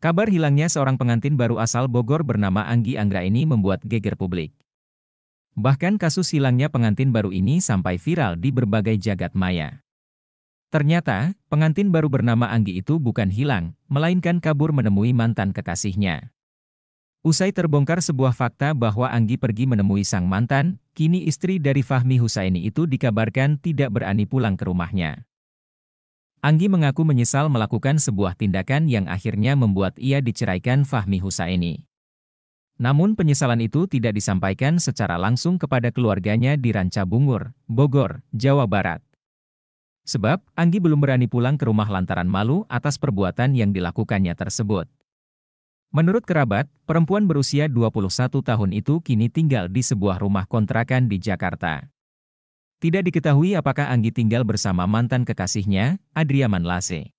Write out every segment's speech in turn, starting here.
Kabar hilangnya seorang pengantin baru asal Bogor bernama Anggi Anggra ini membuat geger publik. Bahkan kasus hilangnya pengantin baru ini sampai viral di berbagai jagat maya. Ternyata, pengantin baru bernama Anggi itu bukan hilang, melainkan kabur menemui mantan kekasihnya. Usai terbongkar sebuah fakta bahwa Anggi pergi menemui sang mantan, kini istri dari Fahmi Husaini itu dikabarkan tidak berani pulang ke rumahnya. Anggi mengaku menyesal melakukan sebuah tindakan yang akhirnya membuat ia diceraikan Fahmi Husaini. Namun penyesalan itu tidak disampaikan secara langsung kepada keluarganya di Ranca Bungur, Bogor, Jawa Barat. Sebab, Anggi belum berani pulang ke rumah lantaran malu atas perbuatan yang dilakukannya tersebut. Menurut kerabat, perempuan berusia 21 tahun itu kini tinggal di sebuah rumah kontrakan di Jakarta. Tidak diketahui apakah Anggi tinggal bersama mantan kekasihnya, Adriaman Lase.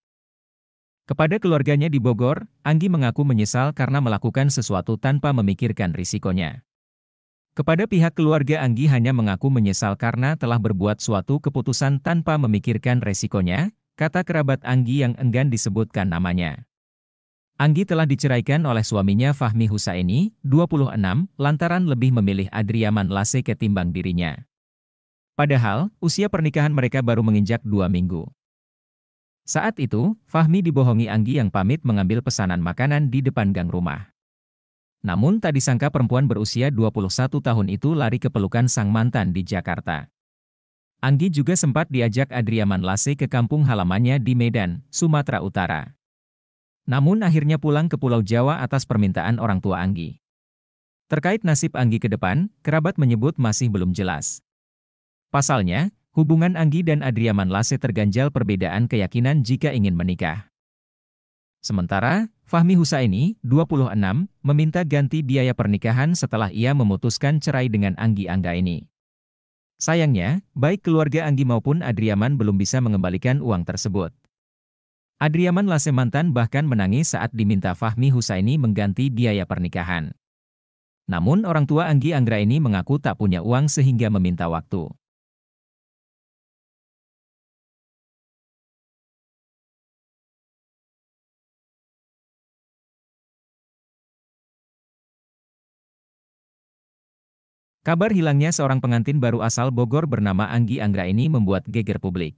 Kepada keluarganya di Bogor, Anggi mengaku menyesal karena melakukan sesuatu tanpa memikirkan risikonya. Kepada pihak keluarga Anggi hanya mengaku menyesal karena telah berbuat suatu keputusan tanpa memikirkan resikonya, kata kerabat Anggi yang enggan disebutkan namanya. Anggi telah diceraikan oleh suaminya Fahmi Husaini, 26, lantaran lebih memilih Adriaman Lase ketimbang dirinya. Padahal, usia pernikahan mereka baru menginjak dua minggu. Saat itu, Fahmi dibohongi Anggi yang pamit mengambil pesanan makanan di depan gang rumah. Namun tak disangka perempuan berusia 21 tahun itu lari ke pelukan sang mantan di Jakarta. Anggi juga sempat diajak Adriaman Lase ke kampung halamannya di Medan, Sumatera Utara. Namun akhirnya pulang ke Pulau Jawa atas permintaan orang tua Anggi. Terkait nasib Anggi ke depan, kerabat menyebut masih belum jelas. Pasalnya, hubungan Anggi dan Adriaman Lase terganjal perbedaan keyakinan jika ingin menikah. Sementara, Fahmi Husaini, 26, meminta ganti biaya pernikahan setelah ia memutuskan cerai dengan Anggi Angga ini. Sayangnya, baik keluarga Anggi maupun Adriaman belum bisa mengembalikan uang tersebut. Adriaman Lase mantan bahkan menangis saat diminta Fahmi Husaini mengganti biaya pernikahan. Namun orang tua Anggi Anggra ini mengaku tak punya uang sehingga meminta waktu. Kabar hilangnya seorang pengantin baru asal Bogor bernama Anggi Anggra ini membuat geger publik.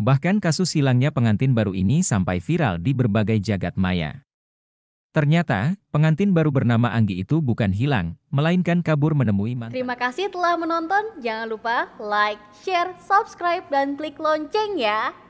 Bahkan kasus hilangnya pengantin baru ini sampai viral di berbagai jagat maya. Ternyata, pengantin baru bernama Anggi itu bukan hilang, melainkan kabur menemui mantan. Terima kasih telah menonton, jangan lupa like, share, subscribe, dan klik lonceng ya!